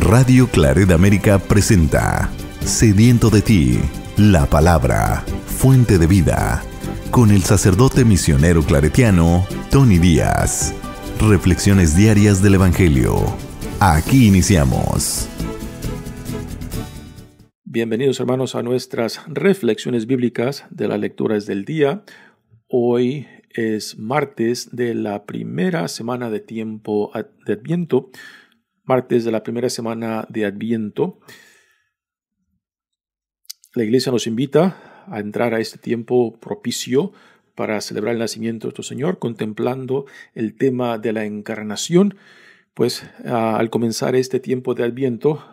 Radio Claret América presenta Sediento de ti, la palabra, fuente de vida, con el sacerdote misionero claretiano Tony Díaz. Reflexiones diarias del Evangelio. Aquí iniciamos. Bienvenidos hermanos a nuestras reflexiones bíblicas de las lecturas del día. Hoy es martes de la primera semana de tiempo de Adviento martes de la primera semana de Adviento. La iglesia nos invita a entrar a este tiempo propicio para celebrar el nacimiento de nuestro Señor, contemplando el tema de la encarnación, pues ah, al comenzar este tiempo de Adviento,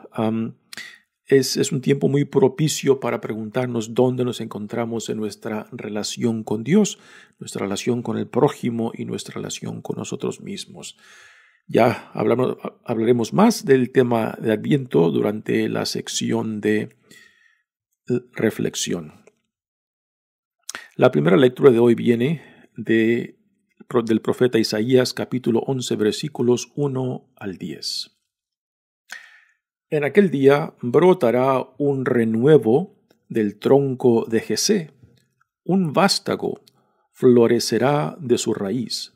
es, un tiempo muy propicio para preguntarnos dónde nos encontramos en nuestra relación con Dios, nuestra relación con el prójimo y nuestra relación con nosotros mismos. Ya hablaremos más del tema de Adviento durante la sección de reflexión. La primera lectura de hoy viene de, del profeta Isaías capítulo 11 versículos 1 al 10. En aquel día brotará un renuevo del tronco de Jesé, un vástago florecerá de su raíz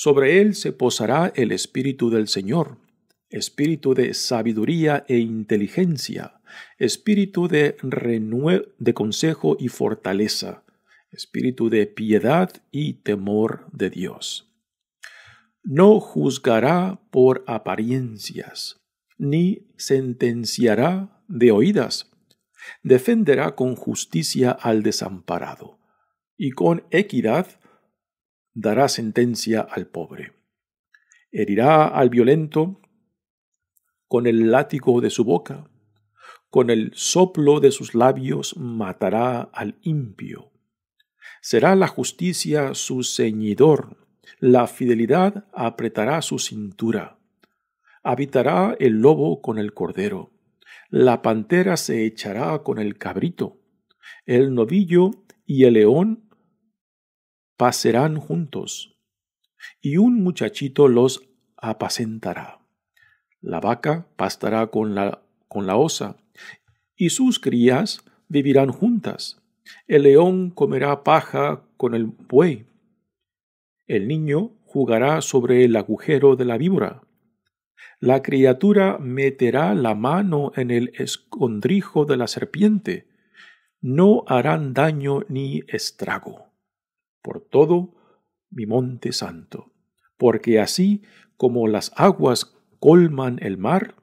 sobre él se posará el Espíritu del Señor, espíritu de sabiduría e inteligencia, espíritu de, de consejo y fortaleza, espíritu de piedad y temor de Dios. No juzgará por apariencias, ni sentenciará de oídas. Defenderá con justicia al desamparado, y con equidad dará sentencia al pobre. Herirá al violento con el látigo de su boca, con el soplo de sus labios matará al impío. Será la justicia su ceñidor, la fidelidad apretará su cintura. Habitará el lobo con el cordero, la pantera se echará con el cabrito, el novillo y el león pasarán juntos, y un muchachito los apacentará. La vaca pastará con la, con la osa, y sus crías vivirán juntas. El león comerá paja con el buey. El niño jugará sobre el agujero de la víbora. La criatura meterá la mano en el escondrijo de la serpiente. No harán daño ni estrago por todo mi monte santo, porque así como las aguas colman el mar,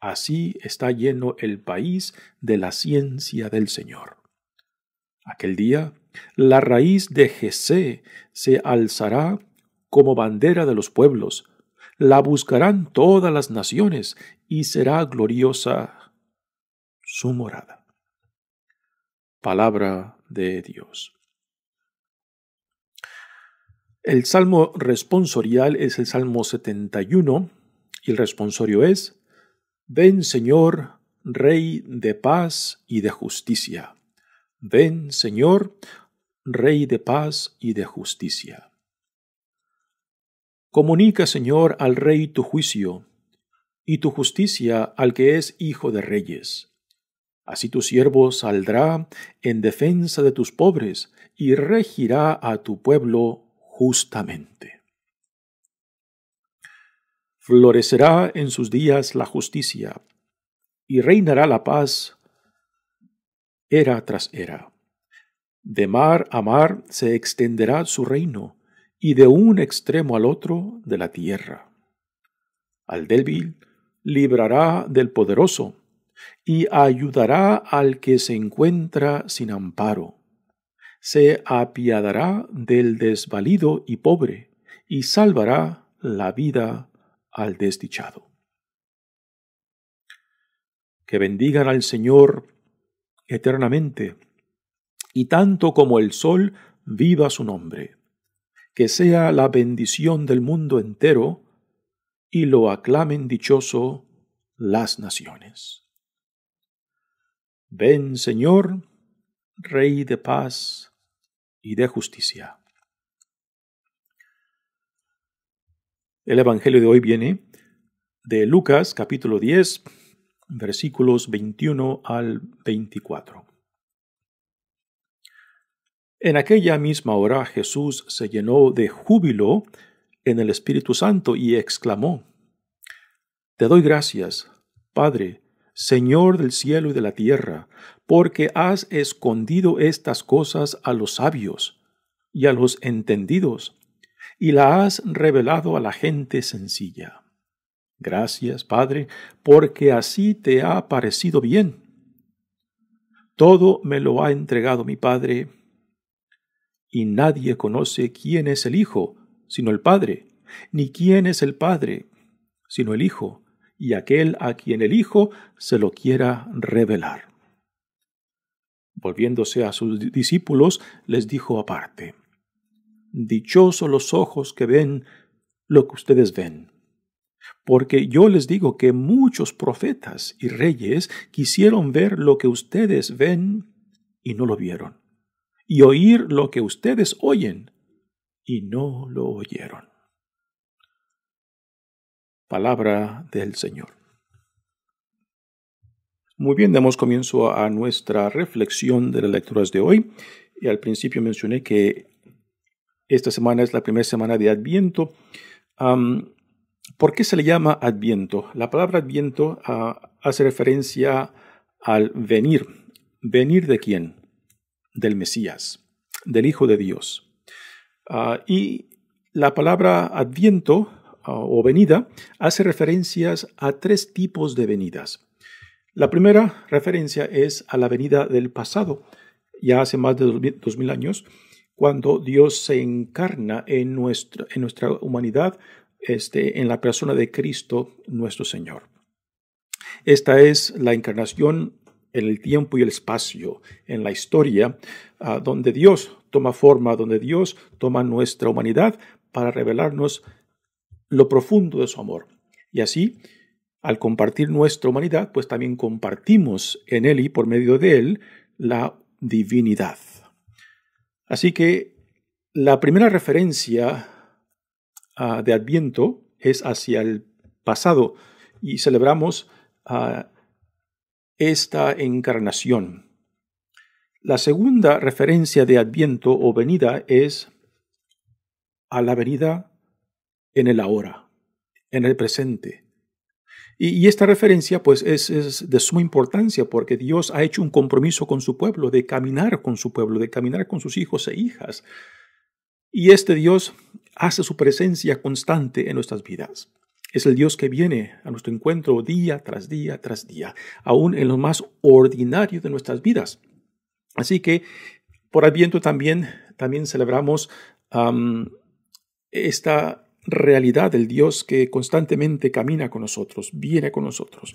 así está lleno el país de la ciencia del Señor. Aquel día, la raíz de Jesé se alzará como bandera de los pueblos, la buscarán todas las naciones y será gloriosa su morada. Palabra de Dios. El salmo responsorial es el Salmo 71 y el responsorio es, Ven Señor, Rey de paz y de justicia. Ven Señor, Rey de paz y de justicia. Comunica Señor al Rey tu juicio y tu justicia al que es Hijo de Reyes. Así tu siervo saldrá en defensa de tus pobres y regirá a tu pueblo justamente. Florecerá en sus días la justicia y reinará la paz era tras era. De mar a mar se extenderá su reino y de un extremo al otro de la tierra. Al débil librará del poderoso y ayudará al que se encuentra sin amparo se apiadará del desvalido y pobre, y salvará la vida al desdichado. Que bendigan al Señor eternamente, y tanto como el sol viva su nombre. Que sea la bendición del mundo entero, y lo aclamen dichoso las naciones. Ven, Señor, Rey de paz, y de justicia. El Evangelio de hoy viene de Lucas capítulo 10 versículos 21 al 24. En aquella misma hora Jesús se llenó de júbilo en el Espíritu Santo y exclamó, Te doy gracias, Padre, Señor del cielo y de la tierra, porque has escondido estas cosas a los sabios y a los entendidos, y la has revelado a la gente sencilla. Gracias, Padre, porque así te ha parecido bien. Todo me lo ha entregado mi Padre, y nadie conoce quién es el Hijo, sino el Padre, ni quién es el Padre, sino el Hijo, y aquel a quien el Hijo se lo quiera revelar. Volviéndose a sus discípulos, les dijo aparte, Dichosos los ojos que ven lo que ustedes ven. Porque yo les digo que muchos profetas y reyes quisieron ver lo que ustedes ven y no lo vieron, y oír lo que ustedes oyen y no lo oyeron. Palabra del Señor. Muy bien, damos comienzo a nuestra reflexión de las lecturas de hoy. Y al principio mencioné que esta semana es la primera semana de Adviento. ¿Por qué se le llama Adviento? La palabra Adviento ah, hace referencia al venir. ¿Venir de quién? Del Mesías, del Hijo de Dios. Ah, y la palabra Adviento ah, o venida hace referencias a tres tipos de venidas. La primera referencia es a la venida del pasado, ya hace más de dos mil años, cuando Dios se encarna en nuestra, humanidad, este, en la persona de Cristo nuestro Señor. Esta es la encarnación en el tiempo y el espacio, en la historia, ah, donde Dios toma forma, donde Dios toma nuestra humanidad para revelarnos lo profundo de su amor. Y así al compartir nuestra humanidad, pues también compartimos en Él y por medio de Él la divinidad. Así que la primera referencia ah, de Adviento es hacia el pasado y celebramos ah, esta encarnación. La segunda referencia de Adviento o venida es a la venida en el ahora, en el presente y, esta referencia pues es, de suma importancia porque Dios ha hecho un compromiso con su pueblo de caminar con su pueblo, de caminar con sus hijos e hijas. Y este Dios hace su presencia constante en nuestras vidas. Es el Dios que viene a nuestro encuentro día tras día tras día, aún en lo más ordinario de nuestras vidas. Así que por Adviento también, también celebramos esta, realidad del Dios que constantemente camina con nosotros, viene con nosotros.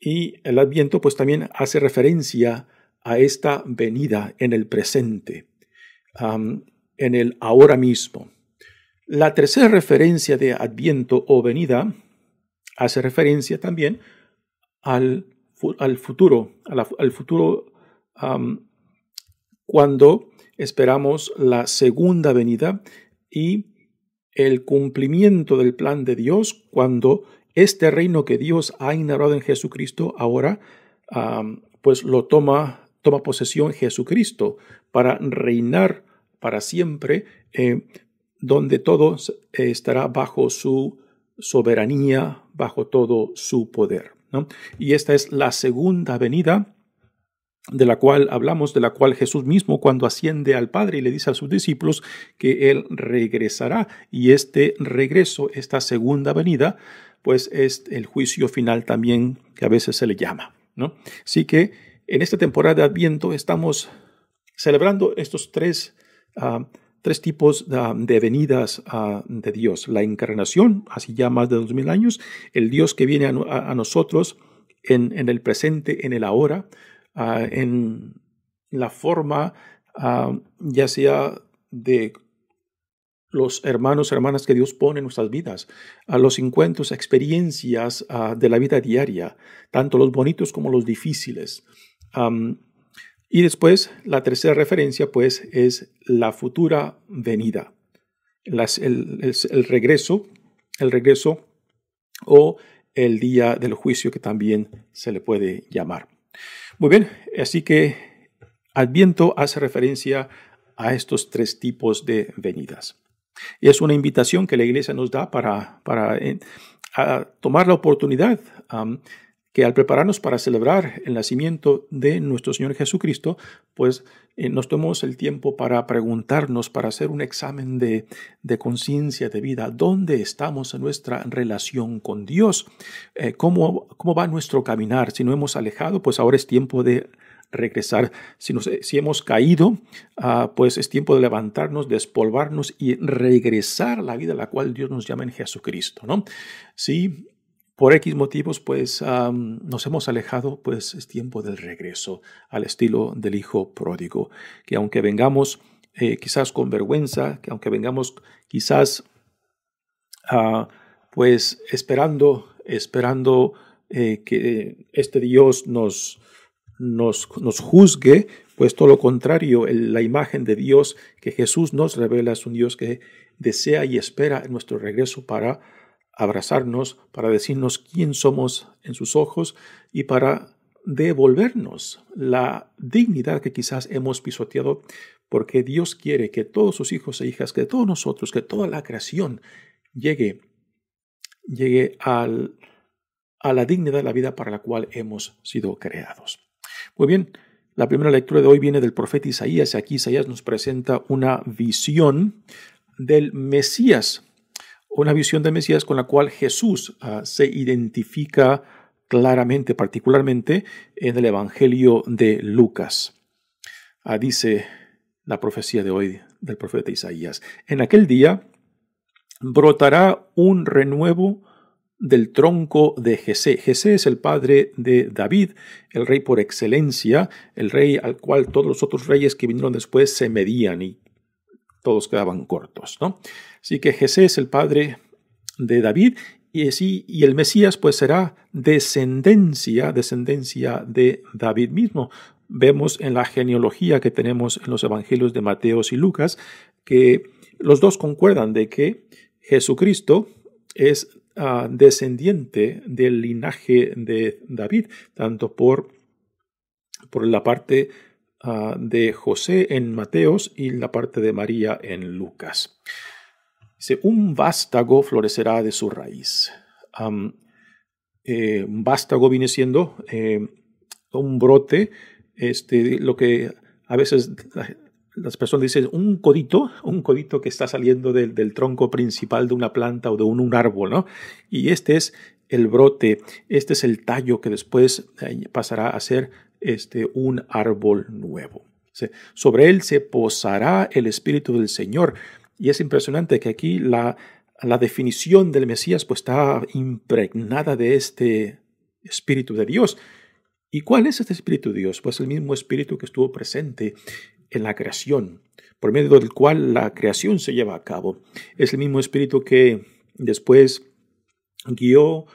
Y el adviento pues también hace referencia a esta venida en el presente, en el ahora mismo. La tercera referencia de adviento o venida hace referencia también al, al futuro, al futuro cuando esperamos la segunda venida y el cumplimiento del plan de Dios cuando este reino que Dios ha inaugurado en Jesucristo ahora pues lo toma, toma posesión Jesucristo para reinar para siempre, eh, donde todo eh, estará bajo su soberanía, bajo todo su poder. Y esta es la segunda venida de la cual hablamos, de la cual Jesús mismo cuando asciende al Padre y le dice a sus discípulos que Él regresará. Y este regreso, esta segunda venida, pues es el juicio final también que a veces se le llama. ¿no? Así que en esta temporada de Adviento estamos celebrando estos tres, ah, tres tipos ah, de venidas ah, de Dios. La encarnación, así ya más de dos mil años, el Dios que viene a, a nosotros en, en el presente, en el ahora, Ah, en la forma ah, ya sea de los hermanos, hermanas que Dios pone en nuestras vidas, a los encuentros, experiencias ah, de la vida diaria, tanto los bonitos como los difíciles. y después, la tercera referencia, pues, es la futura venida, el, regreso, el regreso o el día del juicio que también se le puede llamar. Muy bien, así que Adviento hace referencia a estos tres tipos de venidas. Es una invitación que la iglesia nos da para, para eh, a tomar la oportunidad que al prepararnos para celebrar el nacimiento de nuestro Señor Jesucristo, pues eh, nos tomamos el tiempo para preguntarnos, para hacer un examen de, de conciencia, de vida, dónde estamos en nuestra relación con Dios, eh, ¿cómo, cómo va nuestro caminar. Si no hemos alejado, pues ahora es tiempo de regresar. Si, eh, si hemos caído, ah, pues es tiempo de levantarnos, despolvarnos y regresar a la vida a la cual Dios nos llama en Jesucristo. ¿no? Sí por X motivos, pues nos hemos alejado, pues es tiempo del regreso al estilo del hijo pródigo, que aunque vengamos eh, quizás con vergüenza, que aunque vengamos quizás ah, pues esperando, esperando eh, que este Dios nos, nos, nos juzgue, pues todo lo contrario, la imagen de Dios que Jesús nos revela es un Dios que desea y espera nuestro regreso para abrazarnos, para decirnos quién somos en sus ojos y para devolvernos la dignidad que quizás hemos pisoteado, porque Dios quiere que todos sus hijos e hijas, que todos nosotros, que toda la creación llegue, llegue a la dignidad de la vida para la cual hemos sido creados. Muy bien, la primera lectura de hoy viene del profeta Isaías y aquí Isaías nos presenta una visión del Mesías una visión de Mesías con la cual Jesús ah, se identifica claramente, particularmente en el Evangelio de Lucas. Ah, dice la profecía de hoy del profeta Isaías. En aquel día brotará un renuevo del tronco de Jesé. Jesé es el padre de David, el rey por excelencia, el rey al cual todos los otros reyes que vinieron después se medían y todos quedaban cortos, ¿no? Así que Jesús es el padre de David y, el Mesías pues será descendencia, descendencia de David mismo. Vemos en la genealogía que tenemos en los evangelios de Mateo y Lucas que los dos concuerdan de que Jesucristo es ah, descendiente del linaje de David, tanto por, por la parte ah, de José en Mateos y la parte de María en Lucas un vástago florecerá de su raíz. Eh, un vástago viene siendo eh, un brote, este, lo que a veces las personas dicen un codito, un codito que está saliendo del, tronco principal de una planta o de un, un, árbol, ¿no? Y este es el brote, este es el tallo que después eh, pasará a ser este, un árbol nuevo. Sobre él se posará el Espíritu del Señor y es impresionante que aquí la, la definición del Mesías pues, está impregnada de este Espíritu de Dios. ¿Y cuál es este Espíritu de Dios? Pues el mismo Espíritu que estuvo presente en la creación, por medio del cual la creación se lleva a cabo. Es el mismo Espíritu que después guió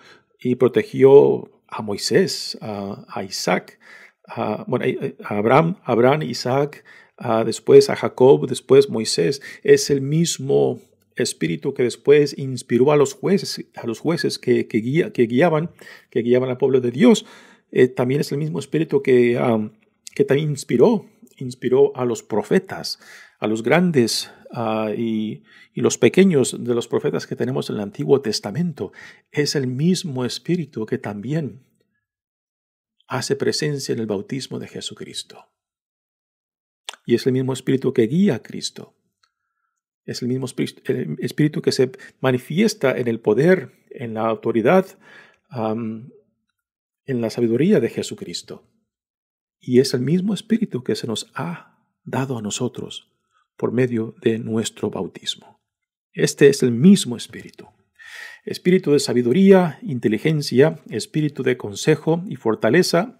y protegió a Moisés, a, Isaac, a, bueno, a Abraham, Abraham, Isaac, después a Jacob, después Moisés. Es el mismo espíritu que después inspiró a los jueces, a los jueces que, guiaban, que guiaban al pueblo de Dios. Eh, también es el mismo espíritu um, que, también inspiró, inspiró a los profetas, a los grandes ah, y, los pequeños de los profetas que tenemos en el Antiguo Testamento. Es el mismo espíritu que también hace presencia en el bautismo de Jesucristo y es el mismo espíritu que guía a Cristo. Es el mismo espíritu que se manifiesta en el poder, en la autoridad, en la sabiduría de Jesucristo. Y es el mismo espíritu que se nos ha dado a nosotros por medio de nuestro bautismo. Este es el mismo espíritu. Espíritu de sabiduría, inteligencia, espíritu de consejo y fortaleza,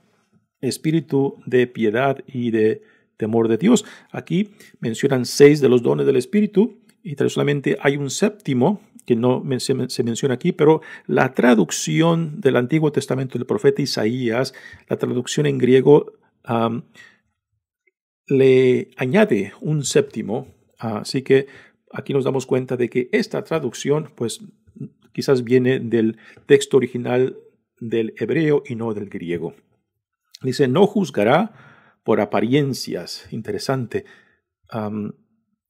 espíritu de piedad y de temor de Dios. Aquí mencionan seis de los dones del Espíritu y tradicionalmente hay un séptimo que no se menciona aquí, pero la traducción del Antiguo Testamento del profeta Isaías, la traducción en griego, le añade un séptimo. Así que aquí nos damos cuenta de que esta traducción, pues quizás viene del texto original del hebreo y no del griego. Dice, no juzgará por apariencias. Interesante.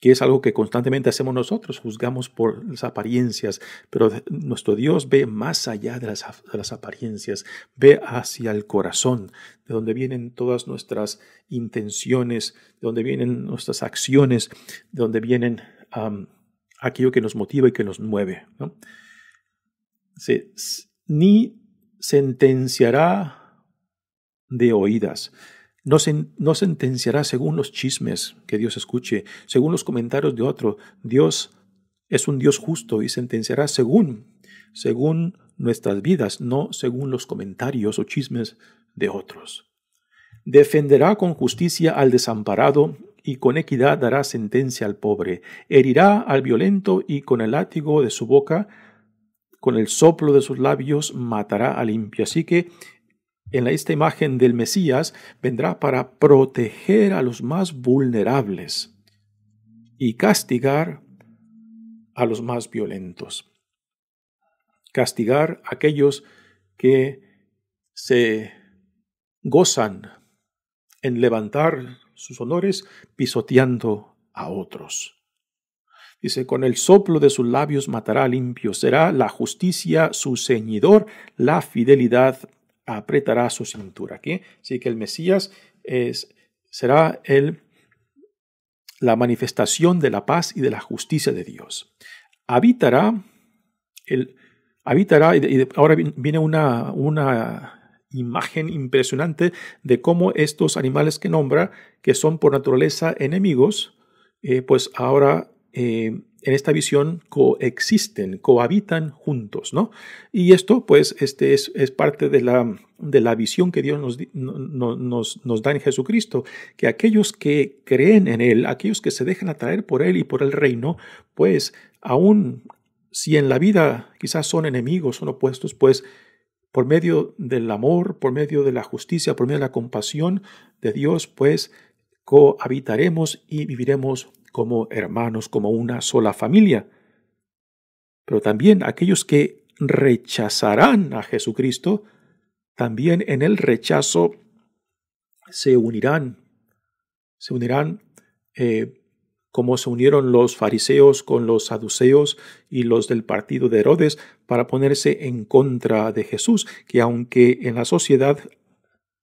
que es algo que constantemente hacemos nosotros, juzgamos por las apariencias, pero nuestro Dios ve más allá de las, apariencias, ve hacia el corazón, de donde vienen todas nuestras intenciones, de donde vienen nuestras acciones, de donde vienen aquello que nos motiva y que nos mueve. ni sentenciará de oídas. No, sentenciará según los chismes que Dios escuche, según los comentarios de otros. Dios es un Dios justo y sentenciará según, según nuestras vidas, no según los comentarios o chismes de otros. Defenderá con justicia al desamparado y con equidad dará sentencia al pobre. Herirá al violento y con el látigo de su boca, con el soplo de sus labios, matará al impio. Así que en esta imagen del Mesías vendrá para proteger a los más vulnerables y castigar a los más violentos. Castigar a aquellos que se gozan en levantar sus honores pisoteando a otros. Dice, con el soplo de sus labios matará limpio, será la justicia su ceñidor, la fidelidad apretará su cintura. Así que el Mesías es, será el, la manifestación de la paz y de la justicia de Dios. Habitará, el, habitará y, ahora viene una, una imagen impresionante de cómo estos animales que nombra, que son por naturaleza enemigos, eh, pues ahora eh, en esta visión coexisten, cohabitan juntos, ¿no? Y esto, pues, este es, es parte de la, de la visión que Dios nos, nos, nos, da en Jesucristo, que aquellos que creen en Él, aquellos que se dejan atraer por Él y por el reino, pues, aún si en la vida quizás son enemigos, son opuestos, pues, por medio del amor, por medio de la justicia, por medio de la compasión de Dios, pues, cohabitaremos y viviremos como hermanos, como una sola familia, pero también aquellos que rechazarán a Jesucristo, también en el rechazo se unirán, se unirán eh, como se unieron los fariseos con los saduceos y los del partido de Herodes para ponerse en contra de Jesús, que aunque en la sociedad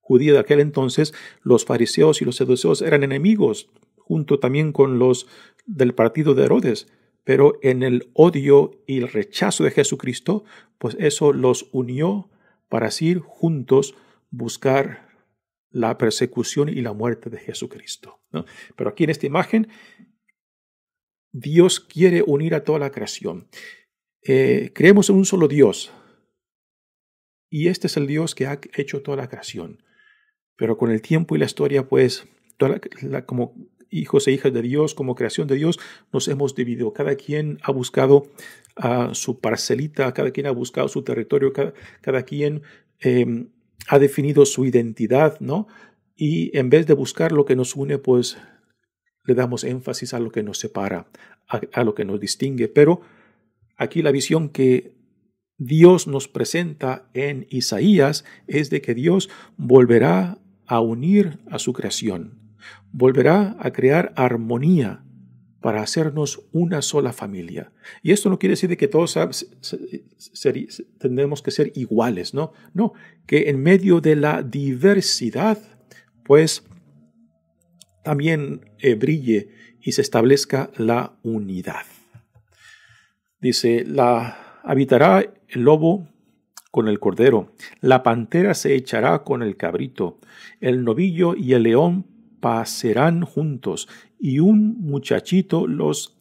judía de aquel entonces los fariseos y los saduceos eran enemigos junto también con los del partido de Herodes, pero en el odio y el rechazo de Jesucristo, pues eso los unió para así juntos buscar la persecución y la muerte de Jesucristo. Pero aquí en esta imagen, Dios quiere unir a toda la creación. Eh, creemos en un solo Dios. Y este es el Dios que ha hecho toda la creación. Pero con el tiempo y la historia, pues, toda como hijos e hijas de Dios, como creación de Dios, nos hemos dividido. Cada quien ha buscado a su parcelita, cada quien ha buscado su territorio, cada, quien em, ha definido su identidad, ¿no? Y en vez de buscar lo que nos une, pues le damos énfasis a lo que nos separa, a lo que nos distingue. Pero aquí la visión que Dios nos presenta en Isaías es de que Dios volverá a unir a su creación volverá a crear armonía para hacernos una sola familia. Y esto no quiere decir que todos tendremos que ser iguales, ¿no? No, que en medio de la diversidad, pues también eh, brille y se establezca la unidad. Dice, la habitará el lobo con el cordero, la pantera se echará con el cabrito, el novillo y el león pacerán juntos, y un muchachito los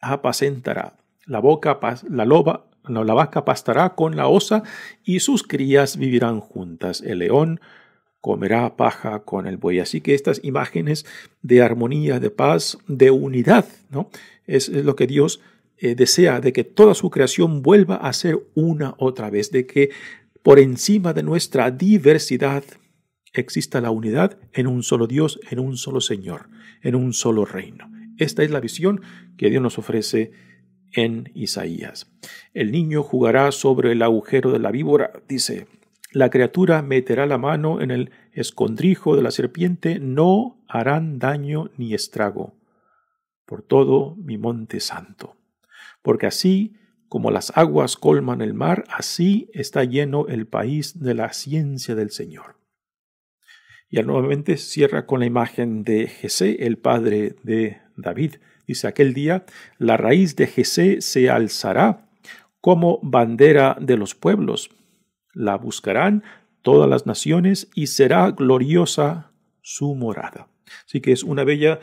apacentará. La, boca, la, loba, la vaca pastará con la osa, y sus crías vivirán juntas. El león comerá paja con el buey. Así que estas imágenes de armonía, de paz, de unidad, ¿no? Es, lo que Dios eh, desea, de que toda su creación vuelva a ser una otra vez, de que por encima de nuestra diversidad exista la unidad en un solo Dios, en un solo Señor, en un solo reino. Esta es la visión que Dios nos ofrece en Isaías. El niño jugará sobre el agujero de la víbora, dice, la criatura meterá la mano en el escondrijo de la serpiente, no harán daño ni estrago por todo mi monte santo. Porque así como las aguas colman el mar, así está lleno el país de la ciencia del Señor. Y nuevamente cierra con la imagen de Jesé, el padre de David. Dice, aquel día la raíz de Jesé se alzará como bandera de los pueblos. La buscarán todas las naciones y será gloriosa su morada. Así que es una bella,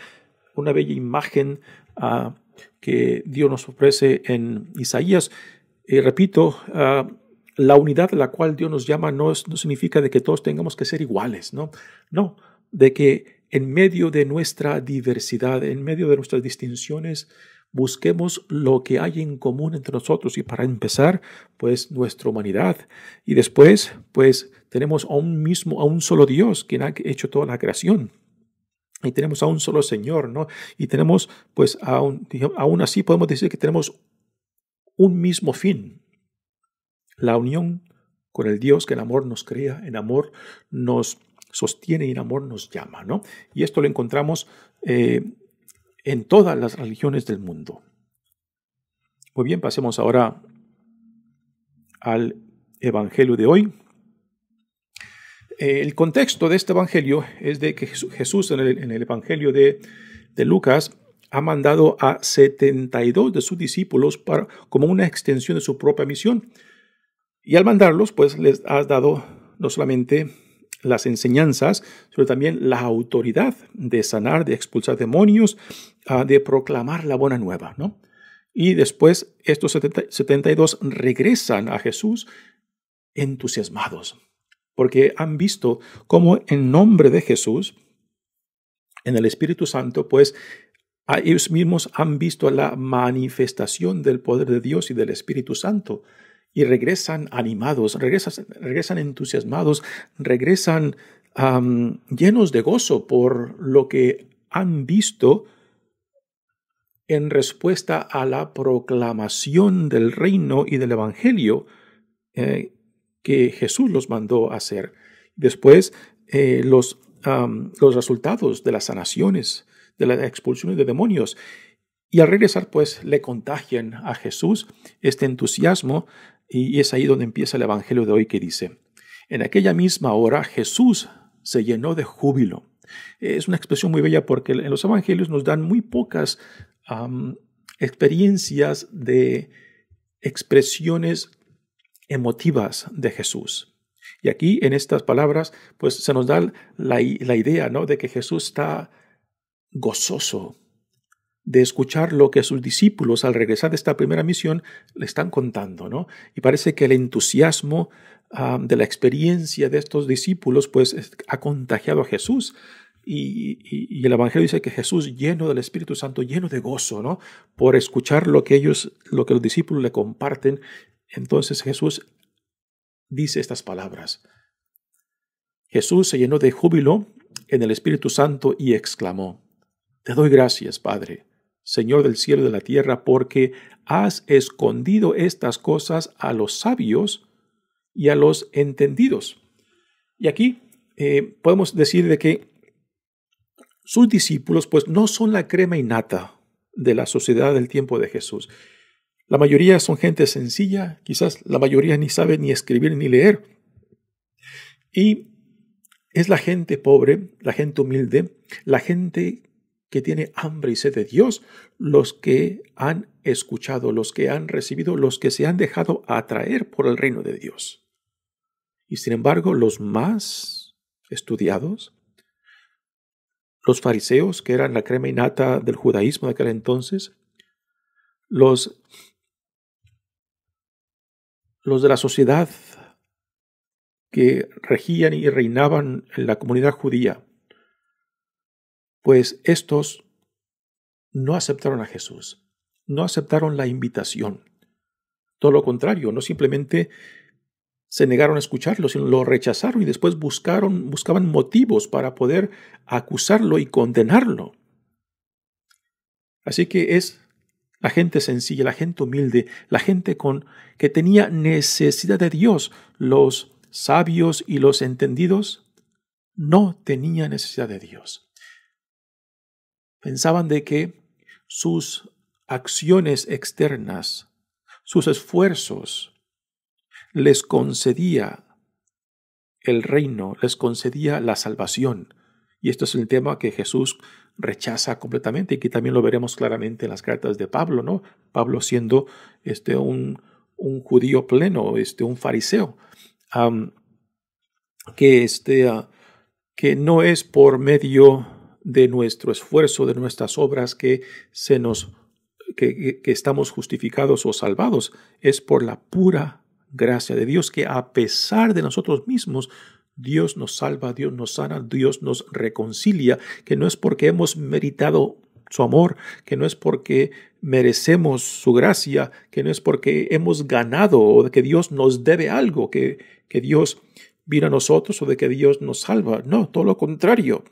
una bella imagen ah, que Dios nos ofrece en Isaías. y repito, ah, la unidad a la cual Dios nos llama no, significa de que todos tengamos que ser iguales, ¿no? No, de que en medio de nuestra diversidad, en medio de nuestras distinciones, busquemos lo que hay en común entre nosotros y para empezar, pues nuestra humanidad y después, pues tenemos a un mismo, a un solo Dios quien ha hecho toda la creación. Y tenemos a un solo Señor, ¿no? Y tenemos, pues, aún así podemos decir que tenemos un mismo fin, la unión con el Dios que en amor nos crea, en amor nos sostiene y en amor nos llama, ¿no? Y esto lo encontramos eh, en todas las religiones del mundo. Muy bien, pasemos ahora al Evangelio de hoy. Eh, el contexto de este Evangelio es de que Jesús en el, Evangelio de, de, Lucas ha mandado a 72 de sus discípulos para, como una extensión de su propia misión. Y al mandarlos, pues les has dado no solamente las enseñanzas, sino también la autoridad de sanar, de expulsar demonios, ah, de proclamar la buena nueva, ¿no? Y después estos 72 regresan a Jesús entusiasmados, porque han visto cómo en nombre de Jesús, en el Espíritu Santo, pues ellos mismos han visto la manifestación del poder de Dios y del Espíritu Santo y regresan animados, regresan, entusiasmados, regresan llenos de gozo por lo que han visto en respuesta a la proclamación del reino y del evangelio eh, que Jesús los mandó a hacer. Después, eh, los, los resultados de las sanaciones, de la expulsión de demonios. Y al regresar, pues, le contagian a Jesús este entusiasmo y es ahí donde empieza el Evangelio de hoy que dice, en aquella misma hora Jesús se llenó de júbilo. Es una expresión muy bella porque en los Evangelios nos dan muy pocas experiencias de expresiones emotivas de Jesús. Y aquí en estas palabras, pues se nos da la, la idea ¿no? de que Jesús está gozoso, de escuchar lo que sus discípulos al regresar de esta primera misión le están contando, ¿no? Y parece que el entusiasmo ah, de la experiencia de estos discípulos pues ha contagiado a Jesús. Y, y, el Evangelio dice que Jesús lleno del Espíritu Santo, lleno de gozo, ¿no? Por escuchar lo que ellos, lo que los discípulos le comparten, entonces Jesús dice estas palabras. Jesús se llenó de júbilo en el Espíritu Santo y exclamó, Te doy gracias, Padre, Señor del cielo y de la tierra, porque has escondido estas cosas a los sabios y a los entendidos. Y aquí eh, podemos decir de que sus discípulos pues no son la crema innata de la sociedad del tiempo de Jesús. La mayoría son gente sencilla, quizás la mayoría ni sabe ni escribir ni leer. Y es la gente pobre, la gente humilde, la gente que tiene hambre y sed de Dios, los que han escuchado, los que han recibido, los que se han dejado atraer por el reino de Dios. Y sin embargo, los más estudiados, los fariseos, que eran la crema innata del judaísmo de aquel entonces, los, los de la sociedad que regían y reinaban en la comunidad judía, pues estos no aceptaron a Jesús, no aceptaron la invitación. Todo lo contrario, no simplemente se negaron a escucharlo, sino lo rechazaron y después buscaron, buscaban motivos para poder acusarlo y condenarlo. Así que es la gente sencilla, la gente humilde, la gente con que tenía necesidad de Dios, los sabios y los entendidos no tenían necesidad de Dios. Pensaban de que sus acciones externas, sus esfuerzos, les concedía el reino, les concedía la salvación. Y esto es el tema que Jesús rechaza completamente y que también lo veremos claramente en las cartas de Pablo, ¿no? Pablo siendo este, un, un judío pleno, este, un fariseo, que, este, ah, que no es por medio de nuestro esfuerzo, de nuestras obras que se nos que, estamos justificados o salvados, es por la pura gracia de Dios que a pesar de nosotros mismos Dios nos salva, Dios nos sana, Dios nos reconcilia, que no es porque hemos meritado su amor, que no es porque merecemos su gracia, que no es porque hemos ganado o de que Dios nos debe algo, que, que Dios viene a nosotros o de que Dios nos salva. No, todo lo contrario.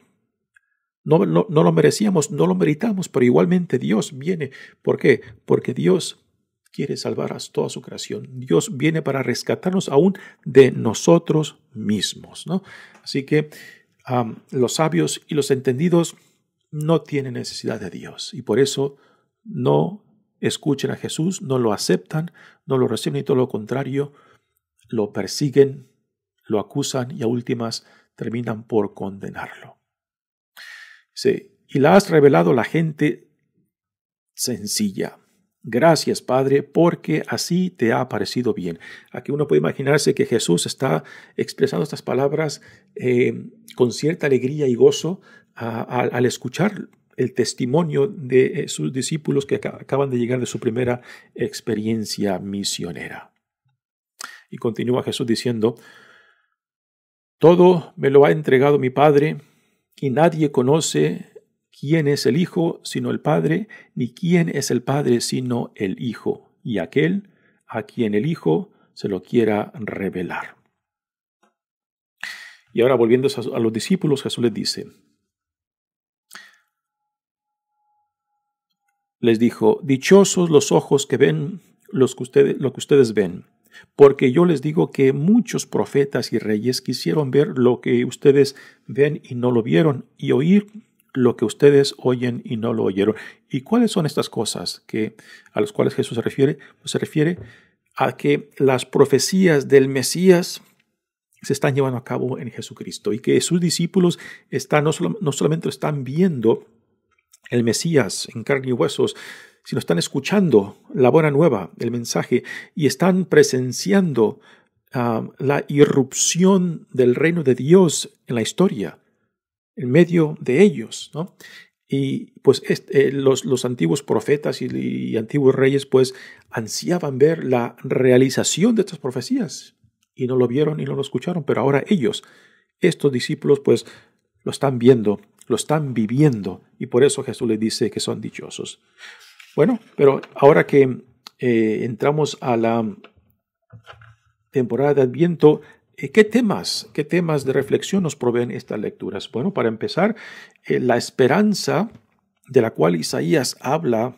No, lo merecíamos, no lo meritamos, pero igualmente Dios viene. ¿Por qué? Porque Dios quiere salvar a toda su creación. Dios viene para rescatarnos aún de nosotros mismos. ¿no? Así que los sabios y los entendidos no tienen necesidad de Dios y por eso no escuchen a Jesús, no lo aceptan, no lo reciben y todo lo contrario, lo persiguen, lo acusan y a últimas terminan por condenarlo y la has revelado a la gente sencilla. Gracias, Padre, porque así te ha parecido bien. Aquí uno puede imaginarse que Jesús está expresando estas palabras eh, con cierta alegría y gozo al escuchar el testimonio de eh, sus discípulos que acaban de llegar de su primera experiencia misionera. Y continúa Jesús diciendo, Todo me lo ha entregado mi Padre, y nadie conoce quién es el Hijo sino el Padre, ni quién es el Padre sino el Hijo, y aquel a quien el Hijo se lo quiera revelar. Y ahora volviendo a los discípulos, Jesús les dice, les dijo, dichosos los ojos que ven los que ustedes, lo que ustedes ven, porque yo les digo que muchos profetas y reyes quisieron ver lo que ustedes ven y no lo vieron, y oír lo que ustedes oyen y no lo oyeron. ¿Y cuáles son estas cosas que a las cuales Jesús se refiere? Pues se refiere a que las profecías del Mesías se están llevando a cabo en Jesucristo y que sus discípulos están, no, solo, no solamente están viendo el Mesías en carne y huesos, sino están escuchando la buena nueva, el mensaje, y están presenciando ah, la irrupción del reino de Dios en la historia, en medio de ellos. ¿no? Y pues este, eh, los, los, antiguos profetas y, y, antiguos reyes pues ansiaban ver la realización de estas profecías y no lo vieron y no lo escucharon, pero ahora ellos, estos discípulos pues lo están viendo lo están viviendo y por eso Jesús les dice que son dichosos. Bueno, pero ahora que eh, entramos a la temporada de Adviento, eh, ¿Qué temas, qué temas de reflexión nos proveen estas lecturas? Bueno, para empezar, eh, la esperanza de la cual Isaías habla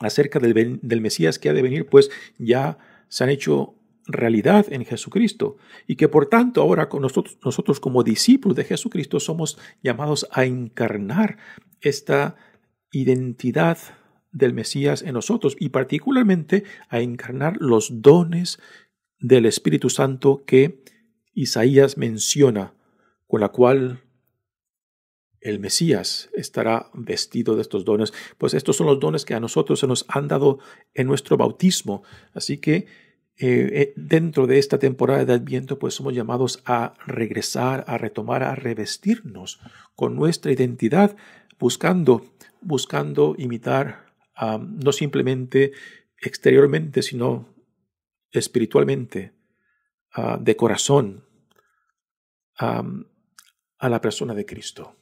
acerca del, Mesías que ha de venir, pues ya se han hecho realidad en Jesucristo y que por tanto ahora con nosotros, nosotros como discípulos de Jesucristo somos llamados a encarnar esta identidad del Mesías en nosotros y particularmente a encarnar los dones del Espíritu Santo que Isaías menciona, con la cual el Mesías estará vestido de estos dones, pues estos son los dones que a nosotros se nos han dado en nuestro bautismo. Así que eh, eh, dentro de esta temporada de Adviento, pues somos llamados a regresar, a retomar, a revestirnos con nuestra identidad, buscando, buscando imitar no simplemente exteriormente, sino espiritualmente, ah, de corazón, a la persona de Cristo.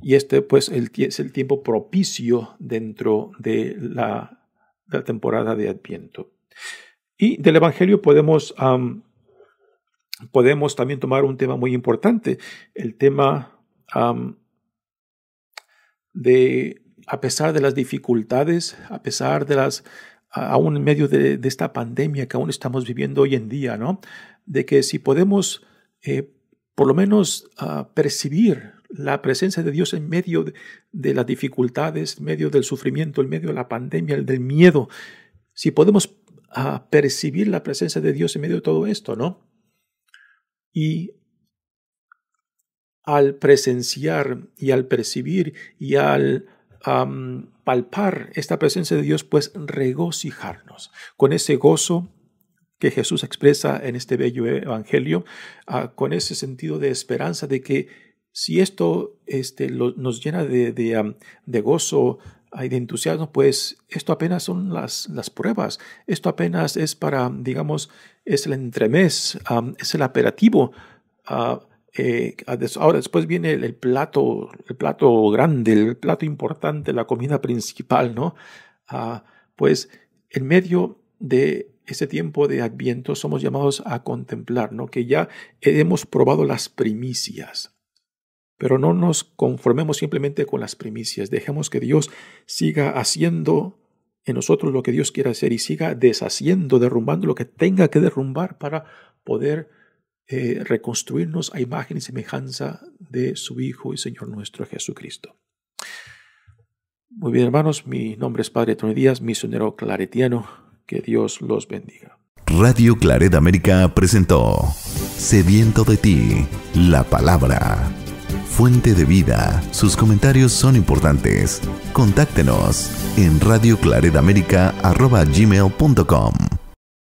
Y este pues es el tiempo propicio dentro de la temporada de Adviento. Y del Evangelio podemos, podemos también tomar un tema muy importante, el tema de, a pesar de las dificultades, a pesar de las, aún en medio de, esta pandemia que aún estamos viviendo hoy en día, ¿no? De que si podemos eh, por lo menos ah, percibir la presencia de Dios en medio de, las dificultades, en medio del sufrimiento, en medio de la pandemia, el del miedo, si podemos a percibir la presencia de Dios en medio de todo esto, ¿no? Y al presenciar y al percibir y al palpar esta presencia de Dios, pues regocijarnos con ese gozo que Jesús expresa en este bello evangelio, ah, con ese sentido de esperanza de que si esto este, nos llena de, de gozo, de entusiasmo, pues esto apenas son las, las pruebas, esto apenas es para, digamos, es el entremés, es el aperitivo. Ah, eh, ahora después viene el, plato, el plato grande, el plato importante, la comida principal, ¿no? Ah, pues en medio de ese tiempo de Adviento somos llamados a contemplar, ¿no? Que ya hemos probado las primicias. Pero no nos conformemos simplemente con las primicias, dejemos que Dios siga haciendo en nosotros lo que Dios quiera hacer y siga deshaciendo, derrumbando lo que tenga que derrumbar para poder eh, reconstruirnos a imagen y semejanza de su Hijo y Señor nuestro Jesucristo. Muy bien, hermanos, mi nombre es Padre Tony Díaz, misionero claretiano. Que Dios los bendiga. Radio Claret América presentó Sediento de ti, la palabra Fuente de Vida. Sus comentarios son importantes. Contáctenos en radioclaredamerica.com.